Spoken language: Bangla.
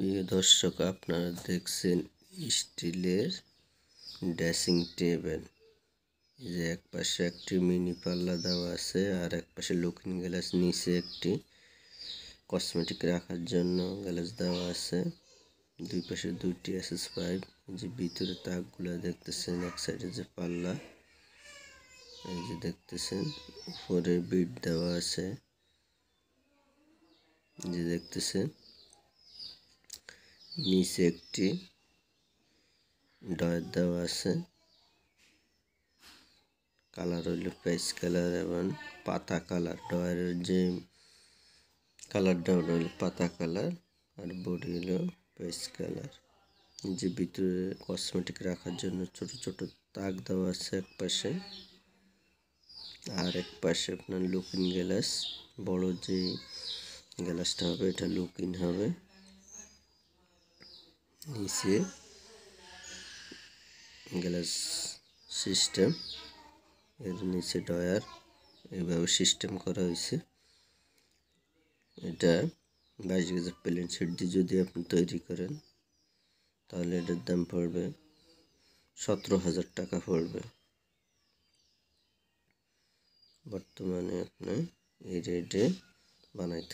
প্রিয় দর্শক আপনারা দেখছেন স্টিলের ড্রেসিং টেবিল যে এক পাশে একটি মিনি পাল্লা দেওয়া আছে আর এক পাশে লুকিং গ্লাস নিচে একটি কসমেটিক রাখার জন্য গ্লাস দেওয়া আছে দুই পাশে দুইটি এসএস পাইপ যে ভিতরে তাকগুলো দেখতেছেন এক সাইডে যে পাল্লা এই যে দেখতেছেন উপরে বিট দেওয়া আছে যে দেখতেছেন নিচে একটি ডয়ের দেওয়া আছে কালার হইল পেস কালার এবং পাতা কালার ডয়ের যে কালারটা ডাউন হইল পাতা কালার আর বডি হইল পেস কালার যে ভিতরে কসমেটিক রাখার জন্য ছোট ছোট তাক দেওয়া আছে এক পাশে আর এক পাশে আপনার লুকিং গ্লাস বড় যে গ্লাসটা হবে এটা লুকিং হবে নিচে গ্লাস সিস্টেম এর নিচে ডয়ার এইভাবে সিস্টেম করা হয়েছে এটা বাইশ গেজের প্লেন সেট দিয়ে যদি আপনি তৈরি করেন তাহলে এটার দাম পড়বে সতেরো হাজার টাকা পড়বে বর্তমানে আপনি এই রেটে বানাইতে